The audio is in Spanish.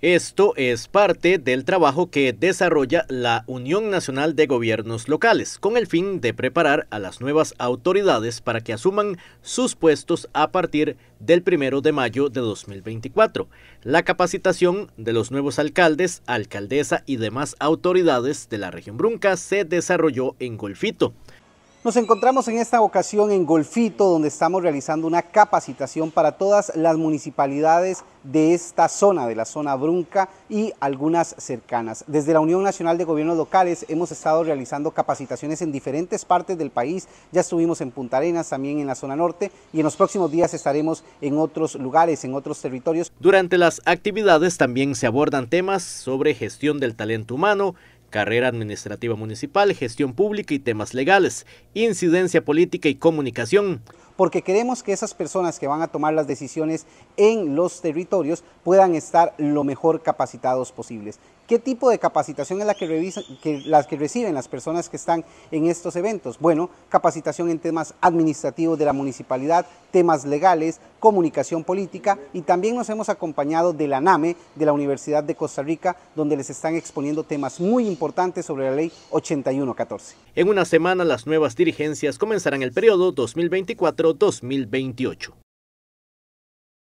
Esto es parte del trabajo que desarrolla la Unión Nacional de Gobiernos Locales, con el fin de preparar a las nuevas autoridades para que asuman sus puestos a partir del 1 de mayo de 2024. La capacitación de los nuevos alcaldes, alcaldesa y demás autoridades de la región Brunca se desarrolló en Golfito. Nos encontramos en esta ocasión en Golfito, donde estamos realizando una capacitación para todas las municipalidades de esta zona, de la zona Brunca y algunas cercanas. Desde la Unión Nacional de Gobiernos Locales hemos estado realizando capacitaciones en diferentes partes del país. Ya estuvimos en Punta Arenas, también en la zona norte y en los próximos días estaremos en otros lugares, en otros territorios. Durante las actividades también se abordan temas sobre gestión del talento humano, carrera administrativa municipal, gestión pública y temas legales, incidencia política y comunicación porque queremos que esas personas que van a tomar las decisiones en los territorios puedan estar lo mejor capacitados posibles. ¿Qué tipo de capacitación es la que, reciben las personas que están en estos eventos? Bueno, capacitación en temas administrativos de la municipalidad, temas legales, comunicación política y también nos hemos acompañado de la NAME, de la Universidad de Costa Rica, donde les están exponiendo temas muy importantes sobre la ley 8114. En una semana las nuevas dirigencias comenzarán el periodo 2024 2028.